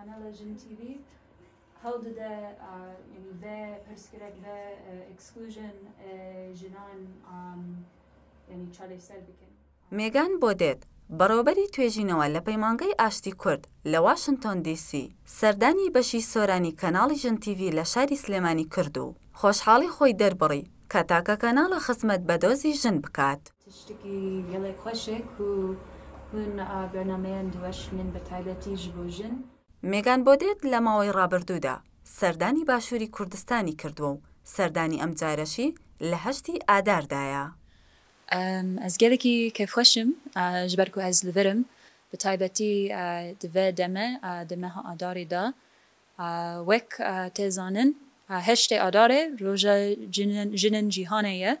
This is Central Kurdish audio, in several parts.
کاناڵە ژن تیوی هەڵدەدە ینی بە پرسکرێک بە ئەکسکلوژن ژنان ینی چالێ سەر بکەن مێگان بۆ دێت بەڕۆبەری توێژینەوە لە پەیمانگەی ئاشتی کورد لە واشنگتۆن دیسی سەردانی بەشی سۆرانی کەناڵی ژنتیوی لە شاری سلێمانی کرد و خۆشحاڵی خۆی دەربڕی کە تاکە کەناڵە خزمەت بە دۆزی ژن بکات تشتێکی گەڵێک خۆشێک و هون بەنامەیان دووەش من بە تایبەتی ژ بۆ ژن. مێگان بۆ دێت لە ماوەی ڕابردوودا سەردانی باشووری کوردستانی کردووە و سەردانی ئەم جارەشی لە هەشتی ئاداردایە ئەس گەلێکی کەفخەشم ji ber ku ez li virim bi taybetî divê deme di meha adarê da wek têzanin heştê adarê roja jinin cîhanê ye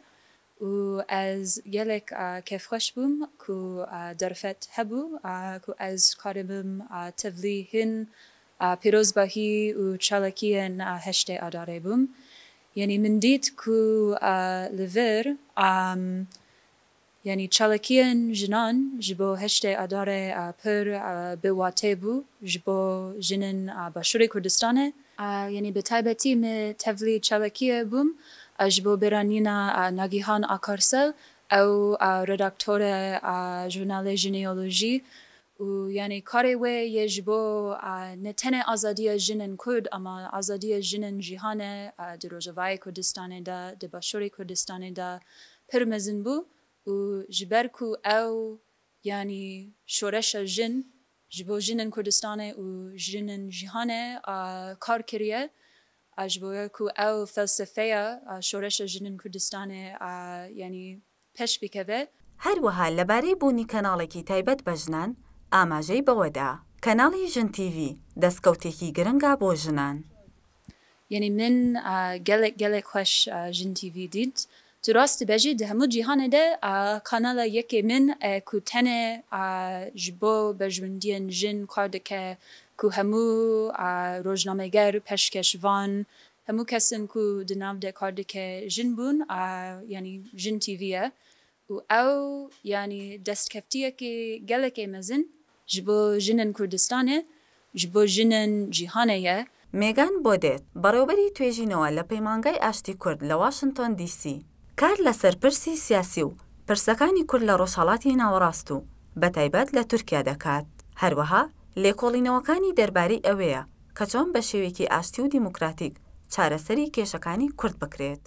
و از گلک که خوش بوم که درفت هبو که از کاربم تبلی هن پیروز باهی و چالکی هشت اداره بوم یعنی من دید که لور یعنی چالکیان جنان جبو هشت آداره پر بواته بو جبو جنن باشوری کردستانه یعنی به تایبتی می تبلی چالکیه بوم جبو برانینا نگیهان آکارسل او ردکتور جورنال جنیالوژی و یعنی کاری و یه جبو نتن آزادی جنن کود، اما آزادی جنن جیهانه در روزوای کردستانه دا در باشوری کردستانه دا پرمزن بو و جبرکو او یعنی شورش جن جبو جنن کردستان و جنن جیهانه کار کریه ji ku ew felsefeya şoreşa jinin Kurdistanê yanî peş bikeve. هەروەها لەبارەی بوونی کەناڵێکی تایبەت بە ژنان ئاماژەی بەوەدا کەناڵی ژن TV دەستکەوتێکی گرنگا بۆ ژنان. یعنی من gelek gelek xweş jin TV dit. Tu rast dibêjî di hemû cîhanê de kanala yekê min ku tenê ji bo bejwindiyên jin kar dike کو هەموو ڕۆژنامەگەر و پێشکەشوان هەموو کەسن کو دناو دەکاردکە ژن بوون ینی ژن TVە و ئەو ینی دەستکەفتیەکی گەلەکی مەزن ji bo jinin Kurdistanê ji bo jinin cîhanê ye, Mêgan Bodêt Baroberî توێژینەوە لە پەیمانگای ئاشتی کورد لە وااشنگتۆن دیسی کار لە سەرپرسی سیاسی و پرسەکانی کورد لە ڕۆژهڵاتی ناوەڕاست و بەتایبەت لە تورکیا دەکات هەروەها لێکۆڵینەوەکانی دەربارەی ئەوەیە کە چۆن بە شێوێکی ئاشتی و دیموکراتیک چارەسەری کێشەکانی کورد بکرێت.